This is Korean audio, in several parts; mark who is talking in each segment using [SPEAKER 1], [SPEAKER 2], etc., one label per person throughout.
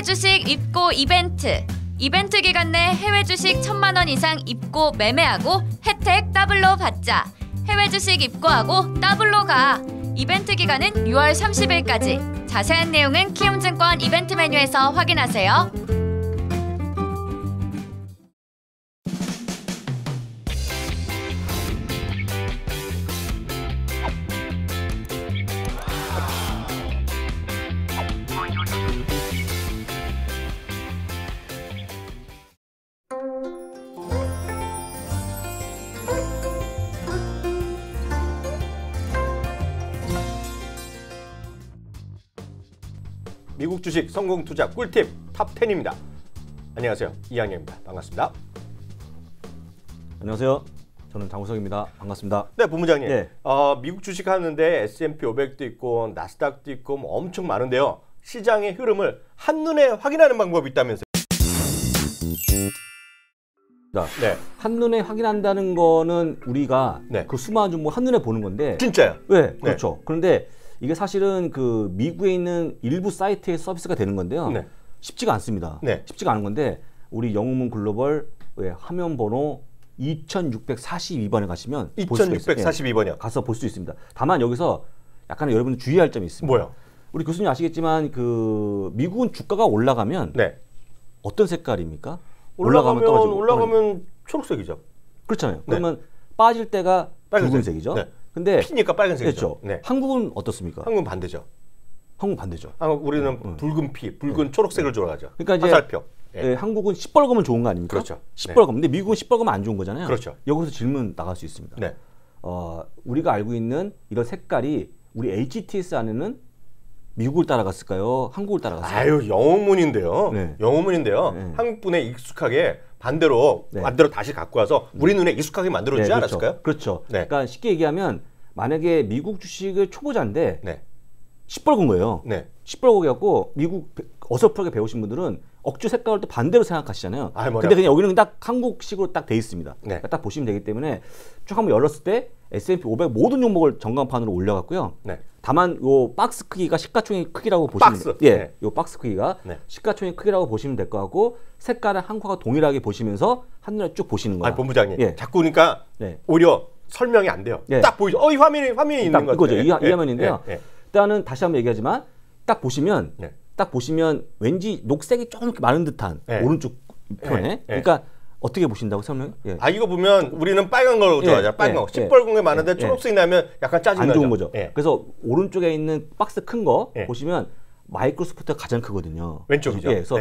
[SPEAKER 1] 해외 주식 입고 이벤트. 이벤트 기간 내 해외 주식 천만 원 이상 입고 매매하고 혜택 더블로 받자. 해외 주식 입고하고 더블로 가. 이벤트 기간은 6월 30일까지. 자세한 내용은 키움증권 이벤트 메뉴에서 확인하세요. 미국 주식 성공 투자 꿀팁 탑10입니다. 안녕하세요. 이양혁입니다. 반갑습니다. 안녕하세요. 저는 장우석입니다. 반갑습니다. 네, 본부장님. 네. 어, 미국 주식 하는데 S&P 500도 있고 나스닥도 있고 뭐 엄청 많은데요. 시장의 흐름을 한눈에 확인하는 방법이 있다면서요. 네. 한눈에 확인한다는 거는 우리가 네. 그 수많은 종목 뭐 한눈에 보는 건데 진짜요? 예, 네, 그렇죠. 네. 그런데 이게 사실은 그 미국에 있는 일부 사이트의 서비스가 되는 건데요. 네. 쉽지가 않습니다. 네. 쉽지가 않은 건데 우리 영웅문 글로벌 예, 화면 번호 2642번에 가시면 2642번이요. 예, 가서 볼 수 있습니다. 다만 여기서 약간 여러분 주의할 점이 있습니다. 뭐요? 우리 교수님 아시겠지만 그 미국은 주가가 올라가면 네. 어떤 색깔입니까? 올라가면 올라가면, 올라가면 초록색이죠. 그렇잖아요. 네. 그러면 빠질 때가 빨간색. 붉은색이죠. 네. 근데 피니까 빨간색이죠. 그렇죠. 네. 한국은 어떻습니까? 한국은 반대죠. 한국 반대죠. 아, 우리는 네. 붉은 피, 네. 붉은 네. 초록색을 좋아하죠. 그러니까 이제 화살표. 예. 네, 시뻘겋으면 좋은 거 아닙니까? 그렇죠. 네. 시뻘겋. 근데 미국은 시뻘겋으면 안 좋은 거잖아요. 그렇죠. 여기서 질문 나갈 수 있습니다. 네. 어, 우리가 알고 있는 이런 색깔이 우리 HTS 안에는 미국을 따라갔을까요? 한국을 따라갔을까요? 아유 영어문인데요. 네. 영어문인데요. 네. 한국분에 익숙하게 반대로 네. 반대로 다시 갖고 와서 우리 네. 눈에 익숙하게 만들어 주지 네, 그렇죠. 않았을까요? 그렇죠. 네. 그러니까 쉽게 얘기하면 만약에 미국 주식을 초보자인데 10벌 건 거예요. 시뻘겋게 네. 갖고 미국 어설프게 배우신 분들은 억지 색깔을 또 반대로 생각하시잖아요. 아, 근데 그냥 여기는 딱 한국식으로 딱 돼 있습니다. 네. 그러니까 딱 보시면 되기 때문에 쭉 한번 열었을 때 S&P 500 모든 종목을 전광판으로 올려갔고요. 네. 다만 요 박스 크기가 시가총액 크기라고 보시면 박스. 예, 네. 요 박스 크기가 네. 시가총액 크기라고 보시면 될 것 같고 색깔은 한화가 동일하게 보시면서 한눈에 쭉 보시는 거예요. 본부장님, 예. 자꾸 그러니까 네. 오히려 설명이 안 돼요. 예. 딱 보이죠? 어, 이 화면이 화면이 있는 거죠. 이, 이 예. 화면인데요. 예. 예. 일단은 다시 한번 얘기하지만 딱 보시면. 네. 딱 보시면 왠지 녹색이 조금 이렇게 많은 듯한 네. 오른쪽 편에 네. 그러니까 어떻게 보신다고 설명? 예. 아 이거 보면 우리는 빨간 걸 좋아하잖아. 예. 빨간 거. 예. 시뻘건 게 예. 많은데 초록색이 나면 약간 짜증 나죠. 안 좋은 거죠. 그래서 오른쪽에 있는 박스 큰 거 보시면 마이크로소프트가 가장 크거든요. 왼쪽이죠. 그래서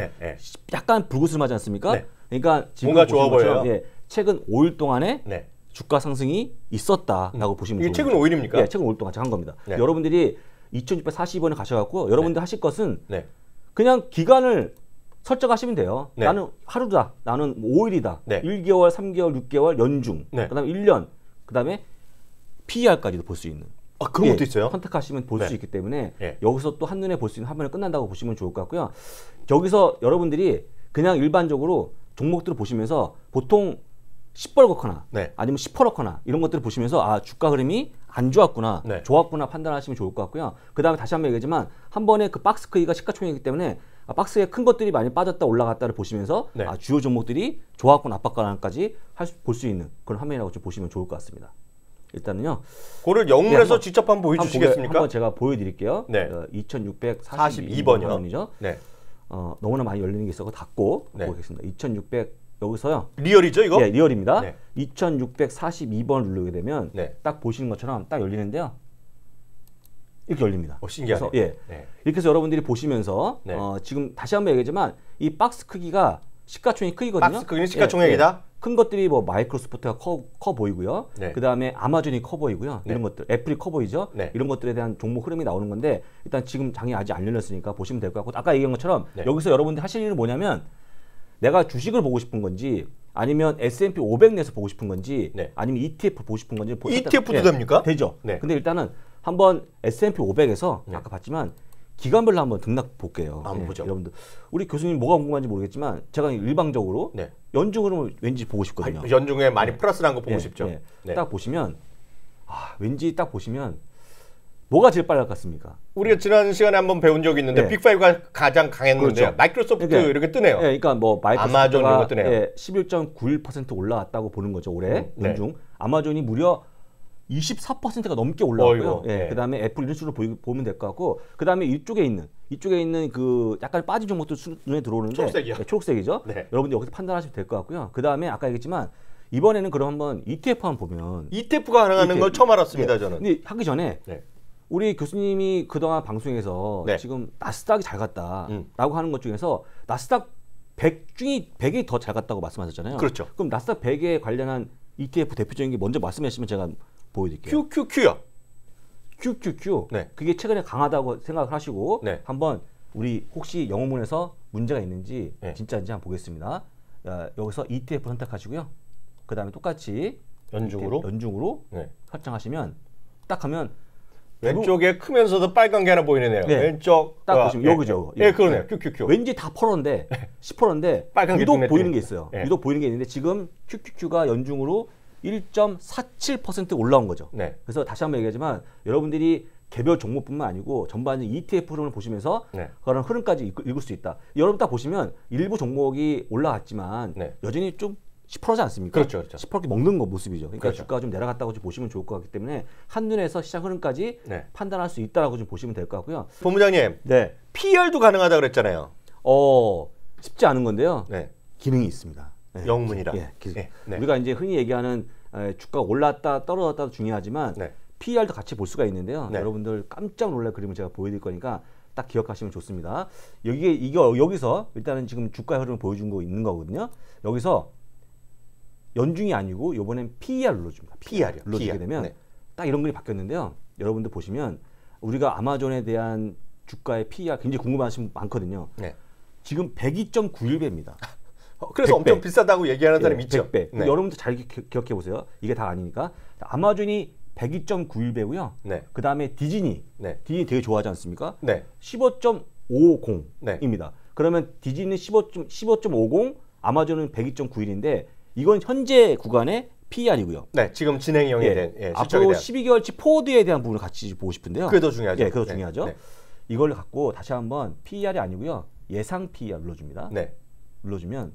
[SPEAKER 1] 약간 붉은스맞지 않습니까? 네. 그러니까 지금 뭔가 좋아 보여요. 예. 최근 5일 동안에 네. 주가 상승이 있었다라고 음. 보시면 좋습니다. 최근 5일입니까? 예, 최근 5일 동안 제가 한 겁니다. 네. 여러분들이 2,640원에 가셔갖고 여러분들 네. 하실 것은 네. 그냥 기간을 설정하시면 돼요. 네. 나는 하루다, 나는 5일이다, 뭐 1개월, 3개월, 6개월, 연중, 그다음에 1년, 그다음에 PER까지도 볼 수 있는. 아 그런 예, 것도 있어요. 선택하시면 볼 수 있기 때문에 예. 여기서 또 한눈에 볼 수 있는 화면을 끝난다고 보시면 좋을 것 같고요. 여기서 여러분들이 그냥 일반적으로 종목들을 보시면서 보통 시뻘겋거나 네. 아니면 시퍼렇거나 이런 것들을 보시면서 아 주가 흐름이 안 좋았구나 네. 좋았구나 판단하시면 좋을 것 같고요. 그 다음에 다시 한 번 얘기하지만 한 번에 그 박스 크기가 시가총액이기 때문에 아, 박스에 큰 것들이 많이 빠졌다 올라갔다를 보시면서 네. 아, 주요 종목들이 좋았구 나빴거나까지 볼 수 있는 그런 화면이라고 좀 보시면 좋을 것 같습니다. 일단은요. 그거를 영문에서 네, 직접 한번 보여주시겠습니까? 한번, 제가 보여드릴게요. 네. 2 6 4 2번이 42번이죠. 네. 어, 너무나 많이 열리는 게 있어서 닫고 네. 보겠습니다. 2600 여기서요. 리얼이죠, 이거? 네, 리얼입니다. 네. 2642번을 누르게 되면 네. 딱 보시는 것처럼 딱 열리는데요. 이렇게 열립니다. 어, 신기하네. 그 예. 네. 이렇게 해서 여러분들이 보시면서 네. 어, 지금 다시 한 번 얘기하지만 이 박스 크기가 시가총액 크기거든요. 박스 크기는 시가총액이다. 예, 예. 큰 것들이 뭐 마이크로소프트가 커, 커 보이고요. 네. 그 다음에 아마존이 커 보이고요. 네. 이런 것들, 애플이 커 보이죠. 네. 이런 것들에 대한 종목 흐름이 나오는 건데 일단 지금 장이 아직 안 열렸으니까 보시면 될 것 같고 아까 얘기한 것처럼 네. 여기서 여러분들 이 하실 일은 뭐냐면 내가 주식을 보고 싶은 건지 아니면 S&P 500 내에서 보고 싶은 건지 네. 아니면 ETF 보고 싶은 건지 ETF도 네, 예, 됩니까? 되죠. 네. 근데 일단은 한번 S&P 500에서 네. 아까 봤지만 기간별로 한번 등락 볼게요. 아, 한번 예, 보죠. 여러분들 우리 교수님 뭐가 궁금한지 모르겠지만 제가 일방적으로 네. 연중으로 왠지 보고 싶거든요. 아, 연중에 많이 예. 플러스란 거 보고 예, 싶죠. 네. 딱 보시면 아, 왠지 딱 보시면 뭐가 제일 빨리 갔습니까? 우리가 지난 시간에 한번 배운 적이 있는데 네. 예. 빅5가 가장 강했는데 그렇죠. 마이크로소프트 그러니까, 이렇게 뜨네요. 네, 그러니까 뭐 아마존 이런 뜨네요. 예, 11.91% 올라왔다고 보는 거죠. 올해 음, 중 네. 아마존이 무려 24%가 넘게 올라왔고요. 예, 네. 그다음에 애플 이런 식으로 보이, 보면 될 것 같고 그다음에 이쪽에 있는 이쪽에 있는 그 약간 빠진 종목도 눈에 들어오는데 초록색이요. 예, 네, 초록색이죠. 여러분들 여기서 판단하시면 될 것 같고요. 그다음에 아까 얘기했지만 이번에는 그럼 한번 ETF 한번 보면 ETF가 가능한 ETF, 걸 처음 알았습니다. 저는. 근데 하기 전에 네. 우리 교수님이 그동안 방송에서 네. 지금 나스닥이 잘 갔다라고 음. 하는 것 중에서 나스닥 100 중이 100이 더 잘 갔다고 말씀하셨잖아요. 그렇죠. 그럼 나스닥 100에 관련한 ETF 대표적인 게 먼저 말씀해 주시면 제가 보여드릴게요. QQQ요. QQQ. 네. 그게 최근에 강하다고 생각을 하시고 네. 한번 우리 혹시 영어문에서 문제가 있는지 네. 진짜인지 한번 보겠습니다. 야, 여기서 ETF 선택하시고요. 그 다음에 똑같이 연중으로 ETF, 연중으로 네. 설정하시면 딱 하면 왼쪽에 크면서도 빨간 게 하나 보이네요. 네. 왼쪽 딱 아, 보시면 여기죠 예, 예. 예, 예 그러네요. 네. 큐큐큐. 왠지 다 퍼런데 시퍼런데 예. 빨간 유독 보이는 게 있어요. 예. 유독 보이는 게 있는데 지금 큐큐큐가 연중으로 1.47% 올라온 거죠. 네. 그래서 다시 한번 얘기하지만 여러분들이 개별 종목뿐만 아니고 전반적인 ETF 흐름을 보시면서 네. 그런 흐름까지 읽을 수 있다. 여러분 딱 보시면 일부 종목이 올라왔지만 네. 여전히 좀 10%지 않습니까? 그렇죠, 그렇죠. 10% 먹는 거 모습이죠. 그러니까 그렇죠. 주가가 좀 내려갔다고 좀 보시면 좋을 것 같기 때문에 한눈에서 시장 흐름까지 네. 판단할 수 있다라고 좀 보시면 될 것 같고요. 본부장님, 네. PR도 가능하다 그랬잖아요. 어, 쉽지 않은 건데요. 네. 기능이 있습니다. 네. 영문이라. 예, 기, 예, 네. 우리가 이제 흔히 얘기하는 에, 주가 가 올랐다 떨어졌다도 중요하지만 네. PR도 같이 볼 수가 있는데요. 네. 여러분들 깜짝 놀랄 그림을 제가 보여드릴 거니까 딱 기억하시면 좋습니다. 여기 이거 여기서 일단은 지금 주가 흐름을 보여준 거 있는 거거든요. 여기서 연중이 아니고 요번엔 PER 눌러줍니다. PER이요. 눌러주게 되면 네. 딱 이런 글이 바뀌었는데요. 여러분들 보시면 우리가 아마존에 대한 주가의 PER 굉장히 궁금하신 분 많거든요. 네. 지금 102.91배입니다. 어, 그래서 100배. 엄청 비싸다고 얘기하는 예, 사람이 예, 있죠. 100배. 네. 여러분들잘 기, 억해 보세요. 이게 다 아니니까. 아마존이 102.91배고요. 네. 그다음에 디즈니. 네. 디즈니 되게 좋아하지 않습니까? 네. 15.50입니다. 그러면 디즈니는 15.15.50, 아마존은 102.91인데 이건 현재 구간의 PER이고요. 네, 지금 진행형에 예, 대 예, 앞으로 대한. 12개월치 포드에 대한 부분을 같이 보고 싶은데요. 그게 더 중요하죠. 예, 그게 더 네, 중요하죠. 네. 이걸 갖고 다시 한번 PER이 아니고요. 예상 PER 눌러줍니다. 네. 눌러주면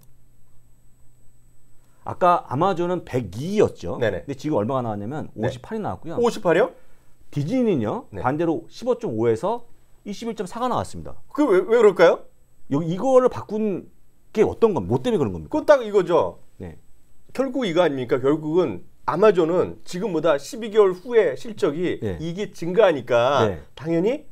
[SPEAKER 1] 아까 아마존은 102였죠. 네네. 근데 지금 얼마가 나왔냐면 58이 나왔고요. 58이요? 디즈니는요. 네. 반대로 15.5에서 21.4가 나왔습니다. 그 왜, 왜 그럴까요? 여기 이거를 바꾼 게 어떤 겁뭐 때문에 그런 겁니까? 그딱 이거죠. 결국 이거 아닙니까? 결국은 아마존은 지금보다 12개월 후에 실적이 네. 예. 이게 증가하니까 네. 당연히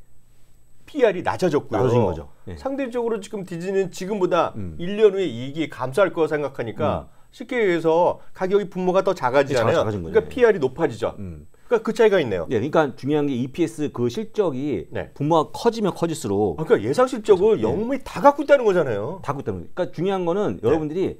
[SPEAKER 1] PR이 낮아졌고요. 낮아진 거죠. 네. 상대적으로 지금 디즈니는 지금보다 음. 1년 후에 이익이 감소할 거 생각하니까 음. 쉽게 얘기해서 가격이 분모가 더 작아지잖아요. 작아, 그러니까 PR이 높아지죠. 음. 그러니까 그 차이가 있네요. 네, 그러니까 중요한 게 EPS 그 실적이 네. 분모가 커지면 커질수록 아, 그러니까 예상 실적을 그렇죠. 영업이 다 갖고 있다는 거잖아요. 다 갖고 있다는 거 그러니까 중요한 거는 네. 여러분들이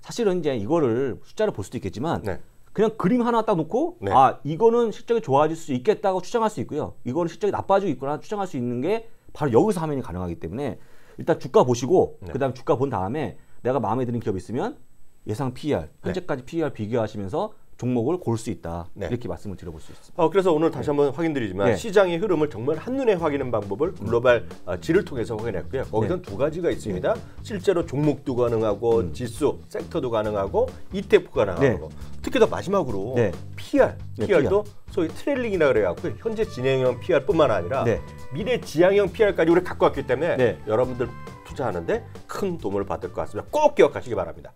[SPEAKER 1] 사실은 이제 이거를 숫자를 볼 수도 있겠지만 네. 그냥 그림 하나 딱 놓고 네. 아 이거는 실적이 좋아질 수 있겠다고 추정할 수 있고요. 이거는 실적이 나빠지고 있구나 추정할 수 있는 게 바로 여기서 화면이 가능하기 때문에 일단 주가 보시고 네. 그다음 주가 본 다음에 내가 마음에 드는 기업이 있으면 예상 PER 네. 현재까지 PER 비교하시면서 종목을 고를 수 있다. 네. 이렇게 말씀을 드려볼 수 있습니다. 어, 그래서 오늘 다시 네. 한번 확인드리지만 네. 시장의 흐름을 정말 한눈에 확인하는 방법을 글로벌 어, 질을 통해서 확인했고요. 거기선 네. 두 가지가 있습니다. 실제로 종목도 가능하고 음. 지수, 섹터도 가능하고 ETF 가능하고 특히 더 마지막으로 PR, PR도 소위 트레일링이라 그래갖고 현재 진행형 PR뿐만 아니라 네. 미래 지향형 PR까지 우리 갖고 왔기 때문에 네. 여러분들 투자하는데 큰 도움을 받을 것 같습니다. 꼭 기억하시기 바랍니다.